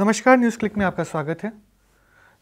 नमस्कार news click में आपका स्वागत है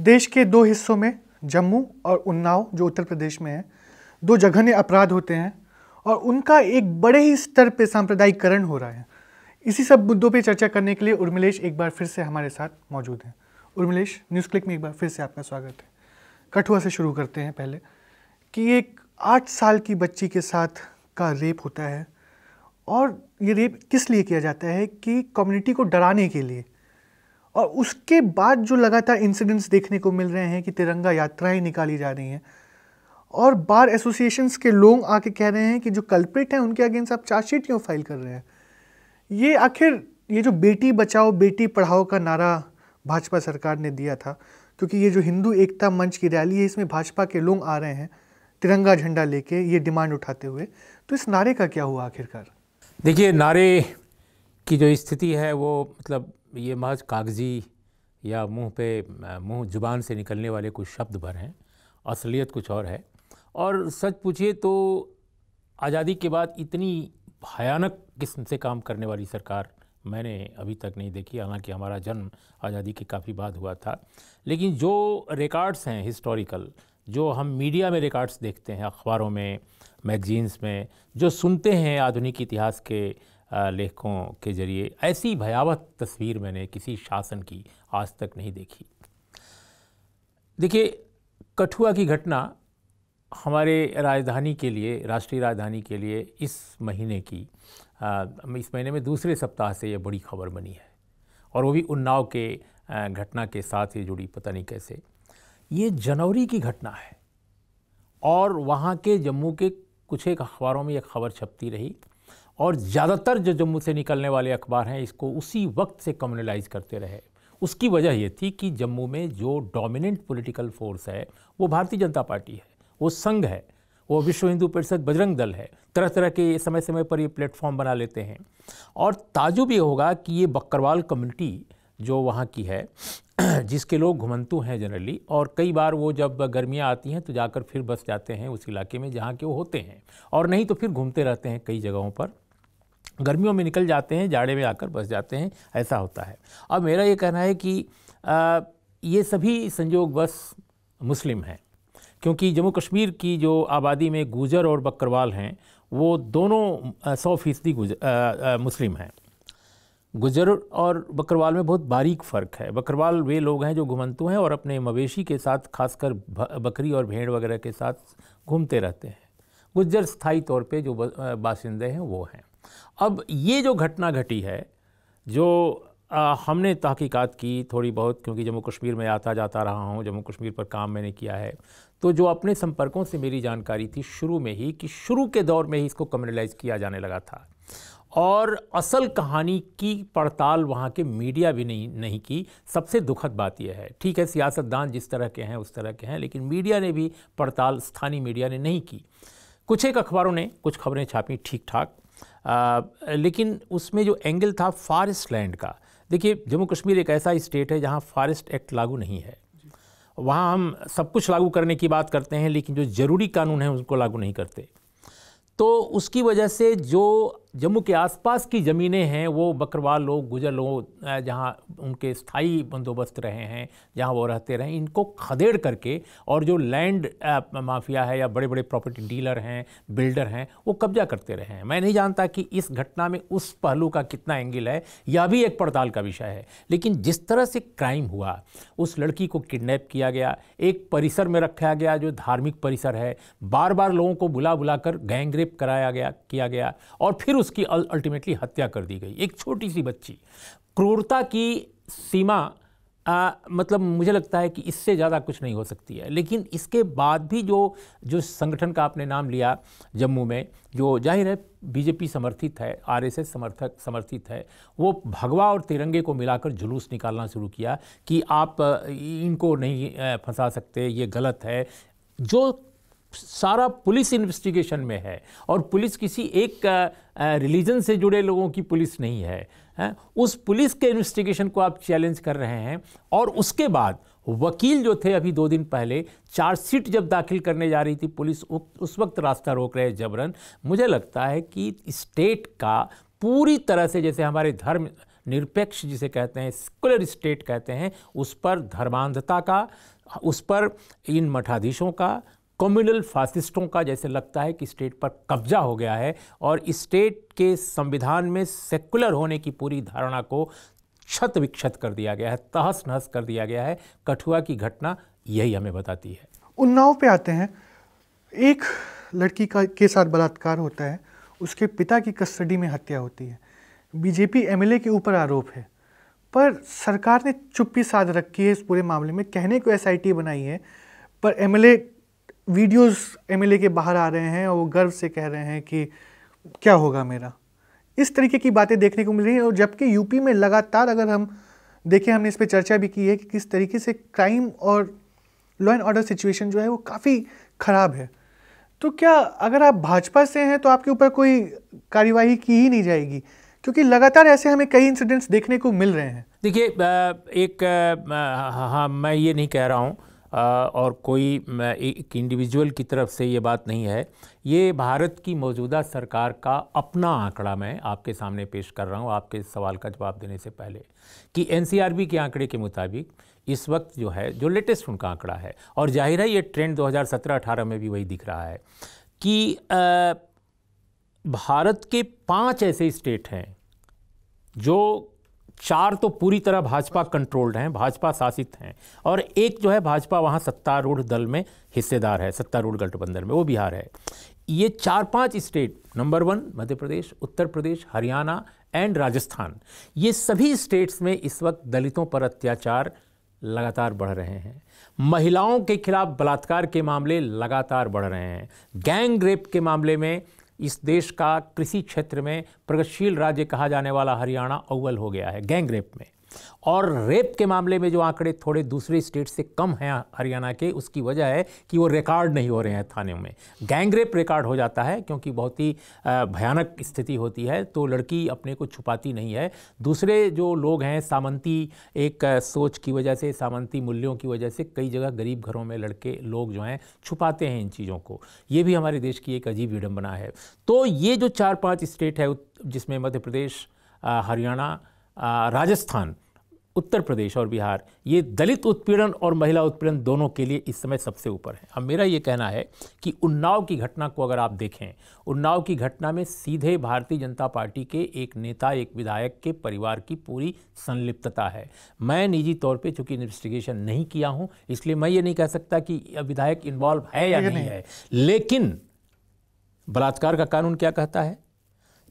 देश के दो हिस्सों में जम्मू और उन्नाव जो उत्तर प्रदेश में है दो जघन्य अपराध होते हैं और उनका एक बड़े ही स्तर पर सांप्रदायिकरण हो रहा है इसी सब मुद्दों पर चर्चा करने के लिए उर्मिलेश एक बार फिर से हमारे साथ मौजूद हैं उर्मिलेश न्यूज़ क्लिक में एक बार फिर से आपका स्वागत है कठुआ से शुरू करते हैं पहले कि एक आठ साल की बच्ची के साथ का रेप होता है और ये रेप किस लिए किया जाता है कि कम्युनिटी को डराने के लिए और उसके बाद जो लगातार इंसिडेंट्स देखने को मिल रहे हैं कि तिरंगा यात्राएं निकाली जा रही हैं और बार एसोसिएशन के लोग आके कह रहे हैं कि जो कल्प्रिट हैं उनके अगेंस्ट आप चार्जशीट क्यों फाइल कर रहे हैं ये आखिर ये जो बेटी बचाओ बेटी पढ़ाओ का नारा भाजपा सरकार ने दिया था क्योंकि ये जो हिंदू एकता मंच की रैली है इसमें भाजपा के लोग आ रहे हैं तिरंगा झंडा लेके ये डिमांड उठाते हुए तो इस नारे का क्या हुआ आखिरकार देखिए नारे की जो स्थिति है वो मतलब ये महज कागजी या मुंह पे मुंह जुबान से निकलने वाले कुछ शब्द भर हैं असलियत कुछ और है और सच पूछिए तो आज़ादी के बाद इतनी भयानक किस्म से काम करने वाली सरकार मैंने अभी तक नहीं देखी हालांकि हमारा जन्म आज़ादी के काफ़ी बाद हुआ था लेकिन जो रिकॉर्ड्स हैं हिस्टोरिकल जो हम मीडिया में रिकॉर्ड्स देखते हैं अखबारों में मैगजीन्स में जो सुनते हैं आधुनिक इतिहास के लेखकों के जरिए ऐसी भयावह तस्वीर मैंने किसी शासन की आज तक नहीं देखी देखिए कठुआ की घटना हमारे राजधानी के लिए राष्ट्रीय राजधानी के लिए इस महीने की आ, इस महीने में दूसरे सप्ताह से ये बड़ी खबर बनी है और वो भी उन्नाव के घटना के साथ ही जुड़ी पता नहीं कैसे ये जनवरी की घटना है और वहाँ के जम्मू के कुछ एक अखबारों में यह खबर छपती रही और ज़्यादातर जो जम्मू से निकलने वाले अखबार हैं इसको उसी वक्त से कम्युनलाइज करते रहे उसकी वजह ये थी कि जम्मू में जो डोमिनेंट पॉलिटिकल फोर्स है वो भारतीय जनता पार्टी है वो संघ है वो विश्व हिंदू परिषद बजरंग दल है तरह तरह के समय समय पर ये प्लेटफॉर्म बना लेते हैं और ताजुब ये होगा कि ये बकरवाल कम्युनिटी जो वहाँ की है जिसके लोग घुमंतु हैं जनरली और कई बार वो जब गर्मियाँ आती हैं तो जाकर फिर बस जाते हैं उस इलाके में जहाँ के वो होते हैं और नहीं तो फिर घूमते रहते हैं कई जगहों पर गर्मियों में निकल जाते हैं जाड़े में आकर बस जाते हैं ऐसा होता है अब मेरा ये कहना है कि आ, ये सभी संजोग बस मुस्लिम हैं क्योंकि जम्मू कश्मीर की जो आबादी में गुजर और बकरवाल हैं वो दोनों सौ फीसदी मुस्लिम हैं गुजर और बकरवाल में बहुत बारीक फ़र्क है बकरवाल वे लोग हैं जो घुमंतु हैं और अपने मवेशी के साथ खासकर बकरी और भेड़ वगैरह के साथ घूमते रहते हैं गुजर स्थायी तौर पे जो बाशिंदे हैं वो हैं अब ये जो घटना घटी है जो आ, हमने तहकीकात की थोड़ी बहुत क्योंकि जम्मू कश्मीर में आता जाता रहा हूँ जम्मू कश्मीर पर काम मैंने किया है तो जो अपने संपर्कों से मेरी जानकारी थी शुरू में ही कि शुरू के दौर में ही इसको कम्युनलाइज़ किया जाने लगा था और असल कहानी की पड़ताल वहाँ के मीडिया भी नहीं नहीं की सबसे दुखद बात यह है ठीक है सियासतदान जिस तरह के हैं उस तरह के हैं लेकिन मीडिया ने भी पड़ताल स्थानीय मीडिया ने नहीं की कुछ एक अखबारों ने कुछ खबरें छापी ठीक ठाक लेकिन उसमें जो एंगल था फारेस्ट लैंड का देखिए जम्मू कश्मीर एक ऐसा स्टेट है जहाँ फॉरेस्ट एक्ट लागू नहीं है वहाँ हम सब कुछ लागू करने की बात करते हैं लेकिन जो ज़रूरी कानून हैं उनको लागू नहीं करते तो उसकी वजह से जो जम्मू के आसपास की ज़मीनें हैं वो बकरवाल लोग गुजर लोग जहाँ उनके स्थाई बंदोबस्त रहे हैं जहाँ वो रहते रहे इनको खदेड़ करके और जो लैंड माफिया है या बड़े बड़े प्रॉपर्टी डीलर हैं बिल्डर हैं वो कब्जा करते रहे हैं मैं नहीं जानता कि इस घटना में उस पहलू का कितना एंगल है यह भी एक पड़ताल का विषय है लेकिन जिस तरह से क्राइम हुआ उस लड़की को किडनैप किया गया एक परिसर में रखा गया जो धार्मिक परिसर है बार बार लोगों को बुला बुलाकर गैंगरेप कराया गया किया गया और फिर उसकी अल्टीमेटली हत्या कर दी गई एक छोटी सी बच्ची क्रूरता की सीमा आ, मतलब मुझे लगता है कि इससे ज़्यादा कुछ नहीं हो सकती है लेकिन इसके बाद भी जो जो संगठन का आपने नाम लिया जम्मू में जो जाहिर है बीजेपी समर्थित है आरएसएस समर्थक समर्थित है वो भगवा और तिरंगे को मिलाकर जुलूस निकालना शुरू किया कि आप इनको नहीं फंसा सकते ये गलत है जो सारा पुलिस इन्वेस्टिगेशन में है और पुलिस किसी एक रिलीजन से जुड़े लोगों की पुलिस नहीं है, उस पुलिस के इन्वेस्टिगेशन को आप चैलेंज कर रहे हैं और उसके बाद वकील जो थे अभी दो दिन पहले चार्जशीट जब दाखिल करने जा रही थी पुलिस उस वक्त रास्ता रोक रहे जबरन मुझे लगता है कि स्टेट का पूरी तरह से जैसे हमारे धर्म निरपेक्ष जिसे कहते हैं सेकुलर स्टेट कहते हैं उस पर धर्मांधता का उस पर इन मठाधीशों का कम्युनल फासिस्टों का जैसे लगता है कि स्टेट पर कब्जा हो गया है और स्टेट के संविधान में सेकुलर होने की पूरी धारणा को क्षत विक्षत कर दिया गया है तहस नहस कर दिया गया है कठुआ की घटना यही हमें बताती है उन्नाव पे आते हैं एक लड़की का के साथ बलात्कार होता है उसके पिता की कस्टडी में हत्या होती है बीजेपी एमएलए के ऊपर आरोप है पर सरकार ने चुप्पी साध रखी है इस पूरे मामले में कहने को एसआईटी बनाई है पर एमएलए वीडियोस एमएलए के बाहर आ रहे हैं और वो गर्व से कह रहे हैं कि क्या होगा मेरा इस तरीके की बातें देखने को मिल रही है और जबकि यूपी में लगातार अगर हम देखें हमने इस पर चर्चा भी की है कि किस तरीके से क्राइम और लॉ एंड ऑर्डर सिचुएशन जो है वो काफ़ी ख़राब है तो क्या अगर आप भाजपा से हैं तो आपके ऊपर कोई कार्यवाही की ही नहीं जाएगी क्योंकि लगातार ऐसे हमें कई इंसिडेंट्स देखने को मिल रहे हैं देखिए एक हाँ, हाँ मैं ये नहीं कह रहा हूँ और कोई एक इंडिविजुअल की तरफ से ये बात नहीं है ये भारत की मौजूदा सरकार का अपना आंकड़ा मैं आपके सामने पेश कर रहा हूँ आपके सवाल का जवाब देने से पहले कि एन के आंकड़े के मुताबिक इस वक्त जो है जो लेटेस्ट उनका आंकड़ा है और जाहिर है ये ट्रेंड 2017-18 में भी वही दिख रहा है कि भारत के पांच ऐसे स्टेट हैं जो चार तो पूरी तरह भाजपा कंट्रोल्ड हैं भाजपा शासित हैं और एक जो है भाजपा वहाँ सत्तारूढ़ दल में हिस्सेदार है सत्तारूढ़ गठबंधन में वो बिहार है ये चार पांच state number one Madhya Pradesh Uttar Pradesh Haryana and Rajasthan ये सभी स्टेट्स में इस वक्त दलितों पर अत्याचार लगातार बढ़ रहे हैं महिलाओं के खिलाफ बलात्कार के मामले लगातार बढ़ रहे हैं गैंग रेप के मामले में इस देश का कृषि क्षेत्र में प्रगतिशील राज्य कहा जाने वाला हरियाणा अव्वल हो गया है गैंगरेप में और रेप के मामले में जो आंकड़े थोड़े दूसरे स्टेट से कम हैं हरियाणा के उसकी वजह है कि वो रिकॉर्ड नहीं हो रहे हैं थाने में गैंग रेप रिकॉर्ड हो जाता है क्योंकि बहुत ही भयानक स्थिति होती है तो लड़की अपने को छुपाती नहीं है दूसरे जो लोग हैं सामंती एक सोच की वजह से सामंती मूल्यों की वजह से कई जगह गरीब घरों में लड़के लोग जो हैं छुपाते हैं इन चीज़ों को ये भी हमारे देश की एक अजीब विडम्बना है तो ये जो चार पाँच स्टेट है जिसमें मध्य प्रदेश हरियाणा राजस्थान उत्तर प्रदेश और बिहार ये दलित उत्पीड़न और महिला उत्पीड़न दोनों के लिए इस समय सबसे ऊपर है अब मेरा ये कहना है कि उन्नाव की घटना को अगर आप देखें उन्नाव की घटना में सीधे भारतीय जनता पार्टी के एक नेता एक विधायक के परिवार की पूरी संलिप्तता है मैं निजी तौर पे चूँकि इन्वेस्टिगेशन नहीं किया हूँ इसलिए मैं ये नहीं कह सकता कि विधायक इन्वॉल्व है या नहीं, नहीं है लेकिन बलात्कार का कानून क्या कहता है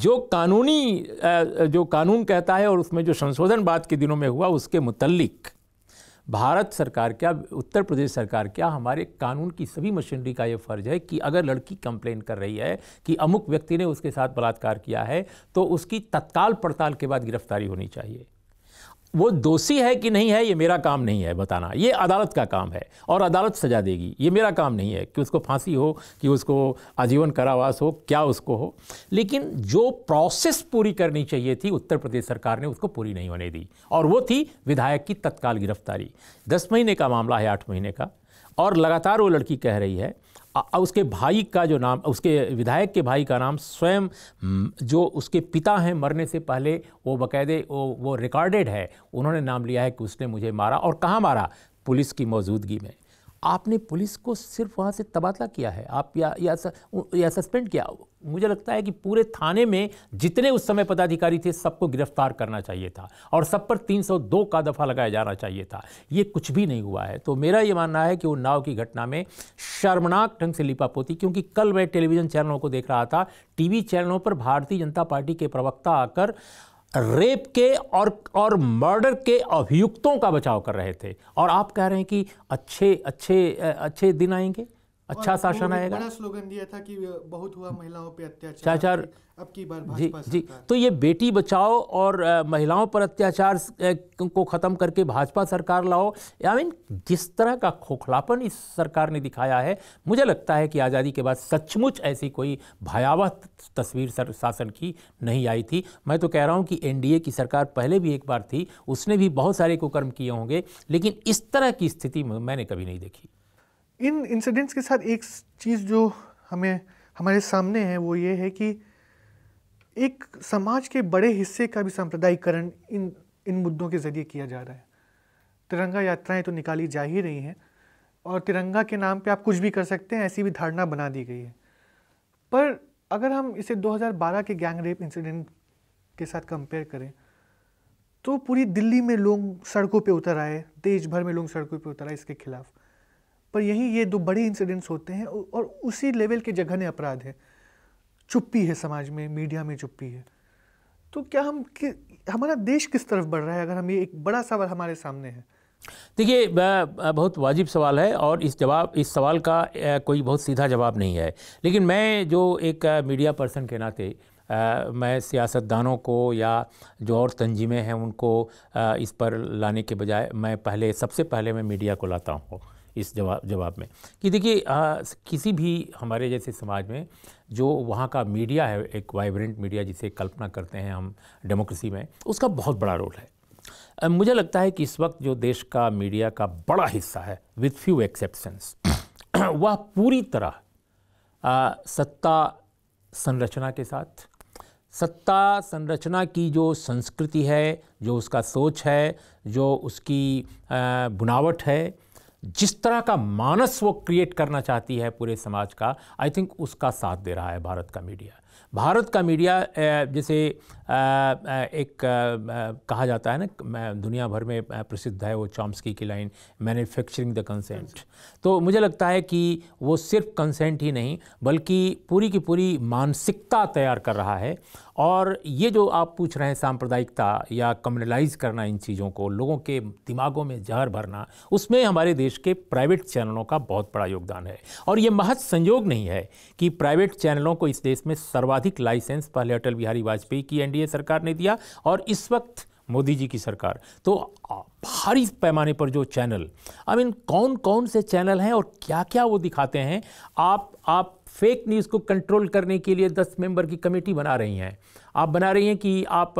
जो कानूनी जो कानून कहता है और उसमें जो संशोधन बाद के दिनों में हुआ उसके मुतलिक भारत सरकार क्या उत्तर प्रदेश सरकार क्या हमारे कानून की सभी मशीनरी का ये फ़र्ज़ है कि अगर लड़की कंप्लेन कर रही है कि अमुक व्यक्ति ने उसके साथ बलात्कार किया है तो उसकी तत्काल पड़ताल के बाद गिरफ्तारी होनी चाहिए वो दोषी है कि नहीं है ये मेरा काम नहीं है बताना ये अदालत का काम है और अदालत सजा देगी ये मेरा काम नहीं है कि उसको फांसी हो कि उसको आजीवन कारावास हो क्या उसको हो लेकिन जो प्रोसेस पूरी करनी चाहिए थी उत्तर प्रदेश सरकार ने उसको पूरी नहीं होने दी और वो थी विधायक की तत्काल गिरफ्तारी दस महीने का मामला है आठ महीने का और लगातार वो लड़की कह रही है उसके भाई का जो नाम उसके विधायक के भाई का नाम स्वयं जो उसके पिता हैं मरने से पहले वो बकायदे वो वो रिकॉर्डेड है उन्होंने नाम लिया है कि उसने मुझे मारा और कहाँ मारा पुलिस की मौजूदगी में आपने पुलिस को सिर्फ वहाँ से तबादला किया है आप या या, या सस्पेंड किया मुझे लगता है कि पूरे थाने में जितने उस समय पदाधिकारी थे सबको गिरफ्तार करना चाहिए था और सब पर 302 का दफ़ा लगाया जाना चाहिए था ये कुछ भी नहीं हुआ है तो मेरा ये मानना है कि वो नाव की घटना में शर्मनाक ढंग से लिपापोती क्योंकि कल मैं टेलीविज़न चैनलों को देख रहा था टीवी चैनलों पर भारतीय जनता पार्टी के प्रवक्ता आकर रेप के और और मर्डर के अभियुक्तों का बचाव कर रहे थे और आप कह रहे हैं कि अच्छे अच्छे अच्छे दिन आएंगे अच्छा शासन आएगा बड़ा स्लोगन दिया था कि बहुत हुआ महिलाओं पर अत्याचार अब की बार जी जी तो ये बेटी बचाओ और महिलाओं पर अत्याचार को ख़त्म करके भाजपा सरकार लाओ आई मीन जिस तरह का खोखलापन इस सरकार ने दिखाया है मुझे लगता है कि आज़ादी के बाद सचमुच ऐसी कोई भयावह तस्वीर सर, शासन की नहीं आई थी मैं तो कह रहा हूँ कि एनडीए की सरकार पहले भी एक बार थी उसने भी बहुत सारे कुकर्म किए होंगे लेकिन इस तरह की स्थिति मैंने कभी नहीं देखी इन इंसिडेंट्स के साथ एक चीज़ जो हमें हमारे सामने है वो ये है कि एक समाज के बड़े हिस्से का भी सांप्रदायिकरण इन इन मुद्दों के ज़रिए किया जा रहा है तिरंगा यात्राएं तो निकाली जा ही रही हैं और तिरंगा के नाम पे आप कुछ भी कर सकते हैं ऐसी भी धारणा बना दी गई है पर अगर हम इसे 2012 के गैंग रेप इंसिडेंट के साथ कंपेयर करें तो पूरी दिल्ली में लोग सड़कों पे उतर आए देश भर में लोग सड़कों पे उतर आए इसके खिलाफ़ पर यही ये दो बड़े इंसिडेंट्स होते हैं और उसी लेवल के जघन्य अपराध हैं चुप्पी है समाज में मीडिया में चुप्पी है तो क्या हम कि, हमारा देश किस तरफ बढ़ रहा है अगर हम ये एक बड़ा सवाल हमारे सामने है देखिए बहुत वाजिब सवाल है और इस जवाब इस सवाल का कोई बहुत सीधा जवाब नहीं है लेकिन मैं जो एक मीडिया पर्सन के नाते आ, मैं सियासतदानों को या जो और तंजीमें हैं उनको आ, इस पर लाने के बजाय मैं पहले सबसे पहले मैं मीडिया को लाता हूँ इस जवाब जवाब में कि देखिए किसी भी हमारे जैसे समाज में जो वहाँ का मीडिया है एक वाइब्रेंट मीडिया जिसे कल्पना करते हैं हम डेमोक्रेसी में उसका बहुत बड़ा रोल है मुझे लगता है कि इस वक्त जो देश का मीडिया का बड़ा हिस्सा है विथ फ्यू एक्सेप्शंस वह पूरी तरह आ, सत्ता संरचना के साथ सत्ता संरचना की जो संस्कृति है जो उसका सोच है जो उसकी बुनावट है जिस तरह का मानस वो क्रिएट करना चाहती है पूरे समाज का आई थिंक उसका साथ दे रहा है भारत का मीडिया भारत का मीडिया जैसे एक कहा जाता है ना दुनिया भर में प्रसिद्ध है वो चॉम्स्की की लाइन मैन्युफैक्चरिंग द कंसेंट तो मुझे लगता है कि वो सिर्फ कंसेंट ही नहीं बल्कि पूरी की पूरी मानसिकता तैयार कर रहा है और ये जो आप पूछ रहे हैं सांप्रदायिकता या कम्युनलाइज करना इन चीज़ों को लोगों के दिमागों में जहर भरना उसमें हमारे देश के प्राइवेट चैनलों का बहुत बड़ा योगदान है और ये महज संयोग नहीं है कि प्राइवेट चैनलों को इस देश में सब सर्वाधिक लाइसेंस पहले अटल बिहारी वाजपेयी की एनडीए सरकार ने दिया और इस वक्त मोदी जी की सरकार तो भारी पैमाने पर जो चैनल आई मीन कौन कौन से चैनल हैं और क्या क्या वो दिखाते हैं आप आप फेक न्यूज़ को कंट्रोल करने के लिए दस मेंबर की कमेटी बना रही हैं आप बना रही हैं कि आप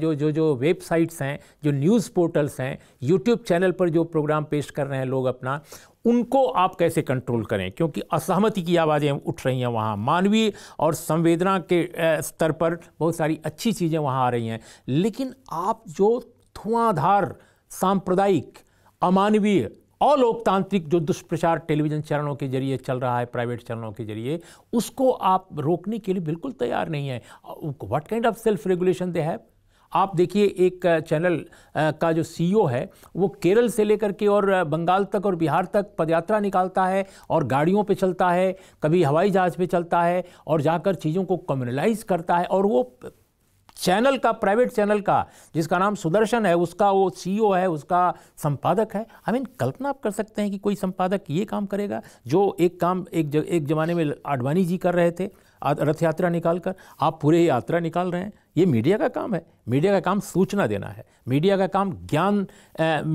जो जो जो वेबसाइट्स हैं जो न्यूज़ पोर्टल्स हैं यूट्यूब चैनल पर जो प्रोग्राम पेश कर रहे हैं लोग अपना उनको आप कैसे कंट्रोल करें क्योंकि असहमति की आवाज़ें उठ रही हैं वहाँ मानवीय और संवेदना के स्तर पर बहुत सारी अच्छी चीज़ें वहाँ आ रही हैं लेकिन आप जो धुआंधार सांप्रदायिक अमानवीय अलोकतांत्रिक जो दुष्प्रचार टेलीविज़न चैनलों के जरिए चल रहा है प्राइवेट चैनलों के जरिए उसको आप रोकने के लिए बिल्कुल तैयार नहीं है what kind of self regulation they have आप देखिए एक चैनल का जो सीईओ e है वो केरल से लेकर के और बंगाल तक और बिहार तक पदयात्रा निकालता है और गाड़ियों पे चलता है कभी हवाई जहाज़ पे चलता है और जाकर चीज़ों को कम्युनलाइज करता है और वो चैनल का प्राइवेट चैनल का जिसका नाम सुदर्शन है उसका वो सीईओ e है उसका संपादक है आई मीन कल्पना आप कर सकते हैं कि कोई संपादक ये काम करेगा जो एक काम एक ज, एक ज़माने में आडवाणी जी कर रहे थे रथ यात्रा निकाल कर आप पूरे यात्रा निकाल रहे हैं ये मीडिया का काम है मीडिया का काम सूचना देना है मीडिया का काम ज्ञान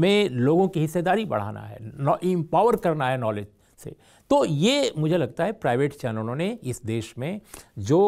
में लोगों की हिस्सेदारी बढ़ाना है इम्पावर करना है नॉलेज से तो ये मुझे लगता है प्राइवेट चैनलों ने इस देश में जो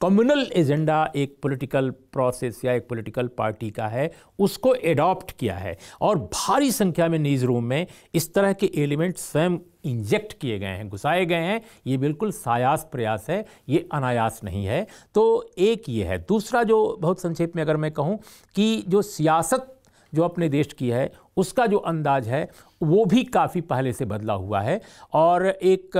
कम्युनल एजेंडा एक पॉलिटिकल प्रोसेस या एक पॉलिटिकल पार्टी का है उसको एडॉप्ट किया है और भारी संख्या में न्यूज़ रूम में इस तरह के एलिमेंट स्वयं इंजेक्ट किए गए हैं घुसाए गए हैं ये बिल्कुल सायास प्रयास है ये अनायास नहीं है तो एक ये है दूसरा जो बहुत संक्षेप में अगर मैं कहूँ कि जो सियासत जो अपने देश की है उसका जो अंदाज है वो भी काफ़ी पहले से बदला हुआ है और एक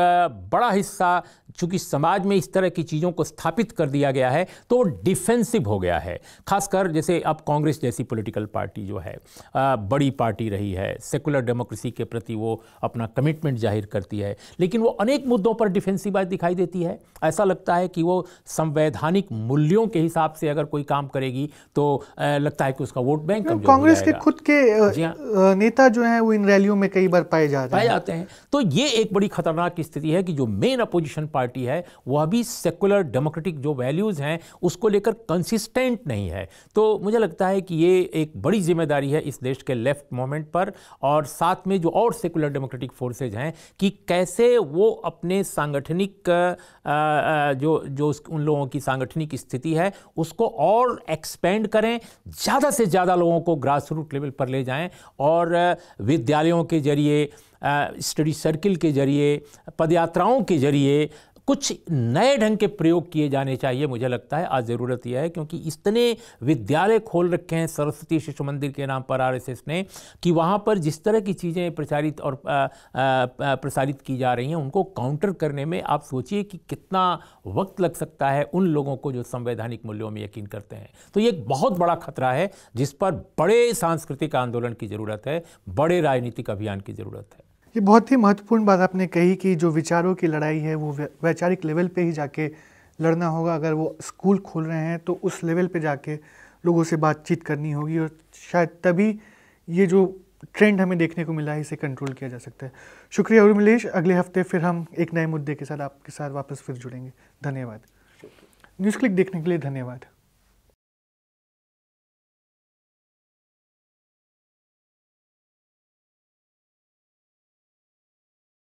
बड़ा हिस्सा चूँकि समाज में इस तरह की चीज़ों को स्थापित कर दिया गया है तो डिफेंसिव हो गया है खासकर जैसे अब कांग्रेस जैसी पॉलिटिकल पार्टी जो है बड़ी पार्टी रही है सेकुलर डेमोक्रेसी के प्रति वो अपना कमिटमेंट जाहिर करती है लेकिन वो अनेक मुद्दों पर डिफेंसिव आज दिखाई देती है ऐसा लगता है कि वो संवैधानिक मूल्यों के हिसाब से अगर कोई काम करेगी तो लगता है कि उसका वोट बैंक कांग्रेस के खुद के नेता जो हैं वो इन रैलियों में कई बार पाए जाते पाए हैं जाते हैं तो ये एक बड़ी खतरनाक स्थिति है कि जो मेन अपोजिशन पार्टी है वह भी सेकुलर डेमोक्रेटिक जो वैल्यूज़ हैं उसको लेकर कंसिस्टेंट नहीं है तो मुझे लगता है कि ये एक बड़ी जिम्मेदारी है इस देश के लेफ्ट मोमेंट पर और साथ में जो और सेकुलर डेमोक्रेटिक फोर्सेज हैं कि कैसे वो अपने सांगठनिक जो जो उन लोगों की सांगठनिक स्थिति है उसको और एक्सपेंड करें ज़्यादा से ज़्यादा लोगों को ग्रास रूट लेवल पर ले जाएं और विद्यालयों के जरिए स्टडी सर्किल के जरिए पदयात्राओं के जरिए कुछ नए ढंग के प्रयोग किए जाने चाहिए मुझे लगता है आज ज़रूरत यह है क्योंकि इतने विद्यालय खोल रखे हैं सरस्वती शिशु मंदिर के नाम पर आर ने कि वहाँ पर जिस तरह की चीज़ें प्रचारित और प्रसारित की जा रही हैं उनको काउंटर करने में आप सोचिए कि कितना वक्त लग सकता है उन लोगों को जो संवैधानिक मूल्यों में यकीन करते हैं तो ये एक बहुत बड़ा खतरा है जिस पर बड़े सांस्कृतिक आंदोलन की ज़रूरत है बड़े राजनीतिक अभियान की ज़रूरत है ये बहुत ही महत्वपूर्ण बात आपने कही कि जो विचारों की लड़ाई है वो वैचारिक लेवल पे ही जाके लड़ना होगा अगर वो स्कूल खोल रहे हैं तो उस लेवल पे जाके लोगों से बातचीत करनी होगी और शायद तभी ये जो ट्रेंड हमें देखने को मिला है इसे कंट्रोल किया जा सकता है शुक्रिया उर्मिलेश अगले हफ्ते फिर हम एक नए मुद्दे के साथ आपके साथ वापस फिर जुड़ेंगे धन्यवाद न्यूज़ क्लिक देखने के लिए धन्यवाद